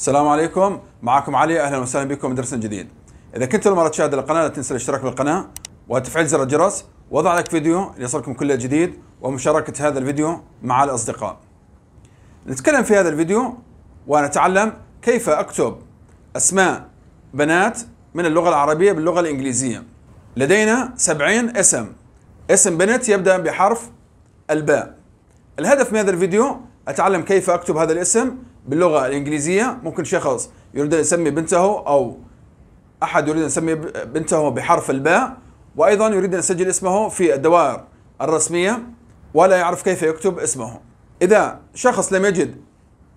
السلام عليكم معكم علي اهلا وسهلا بكم درس جديد اذا كنت اول مره تشاهد القناه لا تنسى الاشتراك بالقناه وتفعيل زر الجرس وضع لك فيديو ليصلكم كل جديد ومشاركه هذا الفيديو مع الاصدقاء نتكلم في هذا الفيديو ونتعلم كيف اكتب اسماء بنات من اللغه العربيه باللغه الانجليزيه لدينا 70 اسم اسم بنت يبدا بحرف الباء الهدف من هذا الفيديو اتعلم كيف اكتب هذا الاسم باللغه الانجليزيه ممكن شخص يريد ان يسمي بنته او احد يريد ان يسمي بنته بحرف الباء وايضا يريد ان يسجل اسمه في الدوائر الرسميه ولا يعرف كيف يكتب اسمه. اذا شخص لم يجد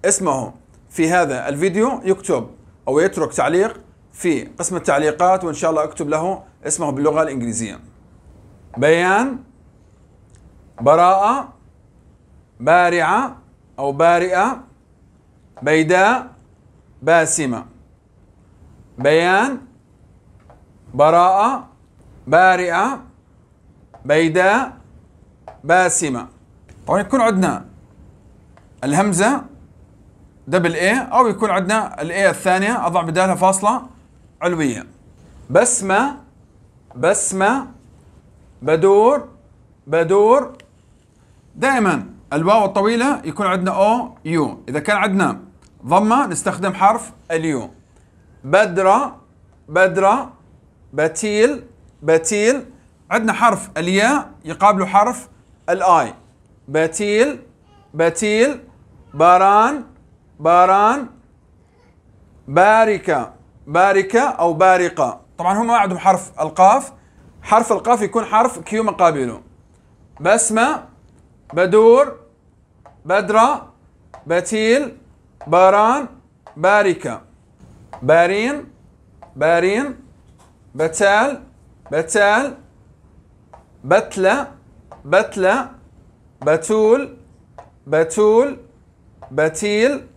اسمه في هذا الفيديو يكتب او يترك تعليق في قسم التعليقات وان شاء الله اكتب له اسمه باللغه الانجليزيه. بيان براءة بارعة أو بارئة بيداء باسمة بيان براءة بارئة بيداء باسمة طبعا يكون عندنا الهمزة دبل اي او يكون عندنا الاي الثانية اضع بدالها فاصلة علوية بسمة بسمة بدور بدور دائما الواو الطويلة يكون عندنا او يو اذا كان عندنا ضمة نستخدم حرف اليو بدرة بدرة بتيل بتيل عندنا حرف الياء يقابله حرف الاي بتيل بتيل باران باران باركة باركة أو بارقة طبعا هم ما عندهم حرف القاف حرف القاف يكون حرف كيو مقابله بسمة بدور بدرة بتيل باران باركة بارين بارين بتال بتال بتلة بتلة بتول بتول بتيل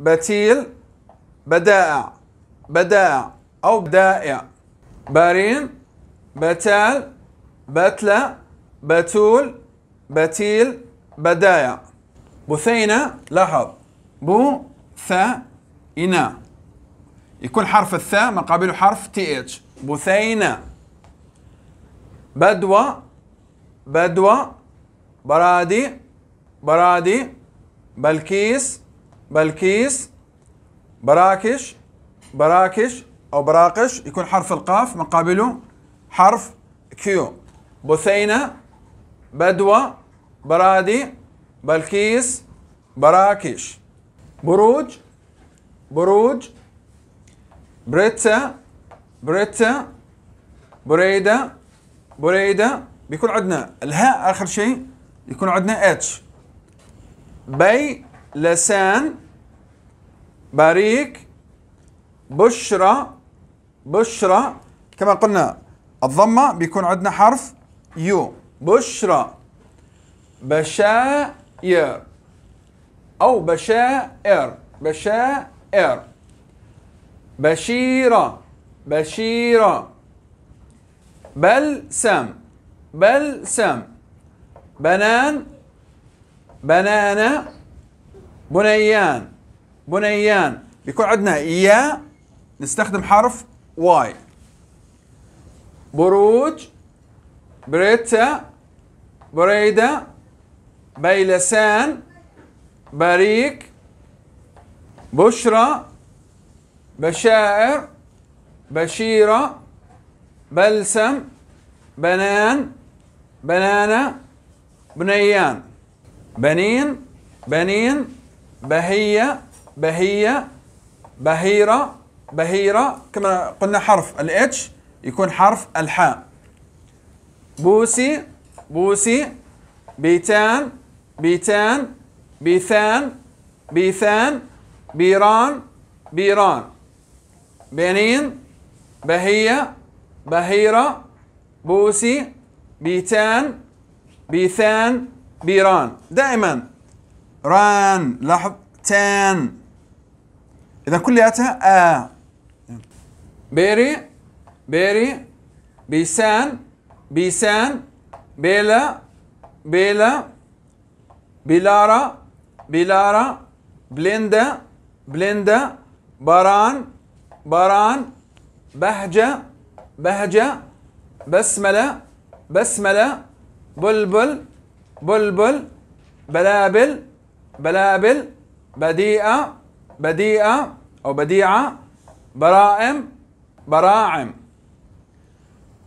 بتيل بدائع بدائع أو بدائع بارين بتال بتلة بتول بتيل بدائع بثينة لاحظ بو ثا إنا يكون حرف الثاء مقابله حرف تي اتش بثينة بدوى بدوى برادي برادي بلكيس بلكيس براكش براكش أو براقش يكون حرف القاف مقابله حرف كيو بثينة بدوى برادي بلكيس براكش بروج بروج بريتسا بريتسا بريدة بريدة بيكون عندنا الهاء آخر شيء يكون عندنا اتش بي لسان باريك بشرى بشرى كما قلنا الضمة بيكون عندنا حرف يو بشرى بشاير أو بشائر بشائر بشيرة بشيرة بلسم بلسم بنان بنانة بنيان بنيان بيكون عندنا يا نستخدم حرف واي بروج بريتا بريدة بيلسان بريك بشرى بشائر بشيرة بلسم بنان بنانة بنيان بنين بنين بهية بهية بهيرة بهيرة كما قلنا حرف الاتش يكون حرف الحاء بوسي بوسي بيتان بيتان بيثان بيثان بيران بيران بنين بهية بهيرة بوسي بيتان بيثان بيران دائما ران لاحظ تان إذا كلياتها آ آه. بيري بيري بيسان بيسان بيلا بيلا بيلارا بلارا بليندا بليندا باران باران بهجة بهجة بسملة بسملة بلبل بلبل بلابل بلابل بديئة بديئة أو بديعة برائم براعم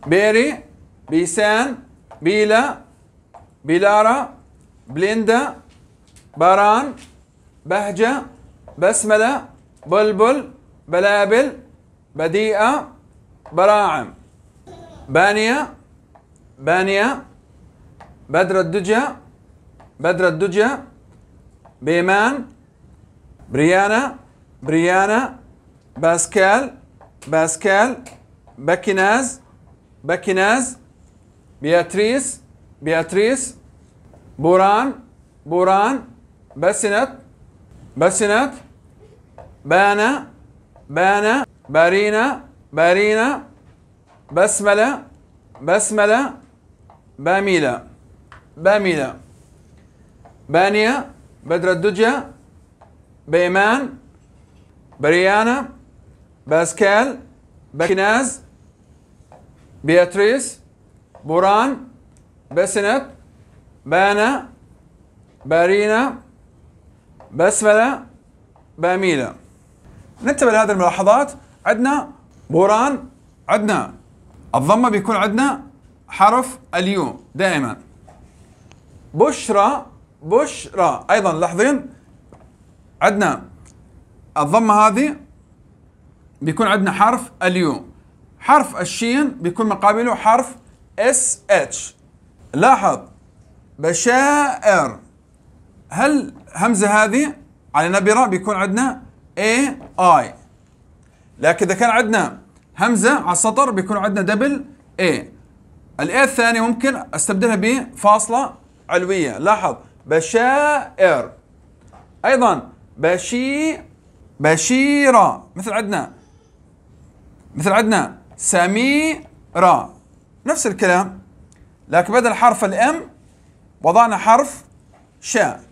بيري بيسان بيلا بيلارا بليندا باران بهجة بسملة بلبل بلابل بديئة براعم بانية بانية بدر الدجا بدر الدجا بيمان بريانا بريانا باسكال باسكال بكناز بكناز بياتريس بياتريس بوران بوران بسنت بسنت بانا بانا بارينا بارينا بسملة بسملة باميلة باميلة بانية بدر الدجا بيمان بريانا باسكال بكناز بياتريس بوران بسنت بانا بارينا بسملة بأميلة ننتبه لهذه الملاحظات عندنا بوران عندنا الضمة بيكون عندنا حرف اليو دائما بشرى بشرى ايضا لاحظين عندنا الضمه هذه بيكون عندنا حرف اليو حرف الشين بيكون مقابله حرف اس اتش لاحظ بشائر هل همزه هذه على نبره بيكون عندنا اي اي لكن اذا كان عندنا همزه على السطر بيكون عندنا دبل اي الاي الثانيه ممكن استبدلها بفاصله علويه لاحظ بشائر ايضا بشي بشيره مثل عندنا مثل عندنا سميرة نفس الكلام لكن بدل حرف الام وضعنا حرف شاء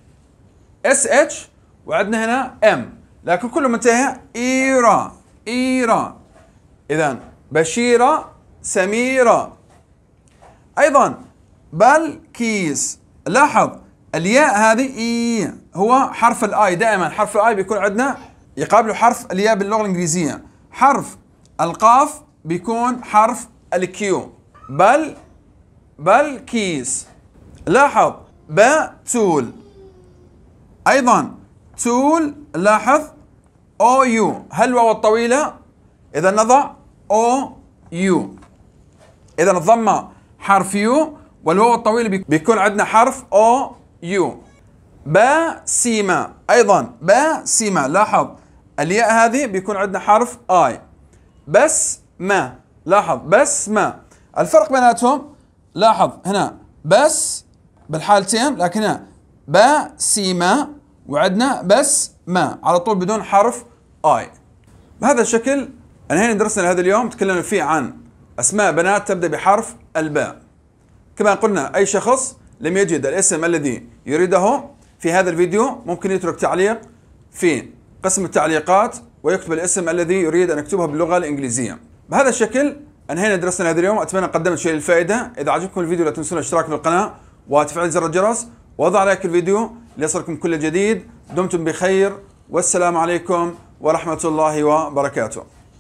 اس اتش وعندنا هنا ام لكن كله منتهي ايران ايران اذا بشيره سميره ايضا بلكيس لاحظ الياء هذه اي هو حرف الاي دائما حرف الاي بيكون عندنا يقابله حرف الياء باللغه الانجليزيه حرف القاف بيكون حرف الكيو بل بلكيس لاحظ تول أيضا تول لاحظ أو يو هل الواو الطويلة؟ إذا نضع أو يو إذا الضمة حرف يو والواو الطويله بيكون عندنا حرف أو يو با سيما أيضا با سيما لاحظ الياء هذه بيكون عندنا حرف آي بس ما لاحظ بس ما الفرق بيناتهم لاحظ هنا بس بالحالتين لكن هنا با سيما وعدنا بس ما على طول بدون حرف اي بهذا الشكل انهينا درسنا لهذا اليوم تكلمنا فيه عن اسماء بنات تبدا بحرف الباء كما قلنا اي شخص لم يجد الاسم الذي يريده في هذا الفيديو ممكن يترك تعليق في قسم التعليقات ويكتب الاسم الذي يريد ان يكتبه باللغه الانجليزيه بهذا الشكل انهينا درسنا لهذا اليوم اتمنى قدمت شيء للفائده اذا عجبكم الفيديو لا تنسون الاشتراك في القناه وتفعيل زر الجرس وضع لايك الفيديو ليصلكم كل جديد دمتم بخير والسلام عليكم ورحمة الله وبركاته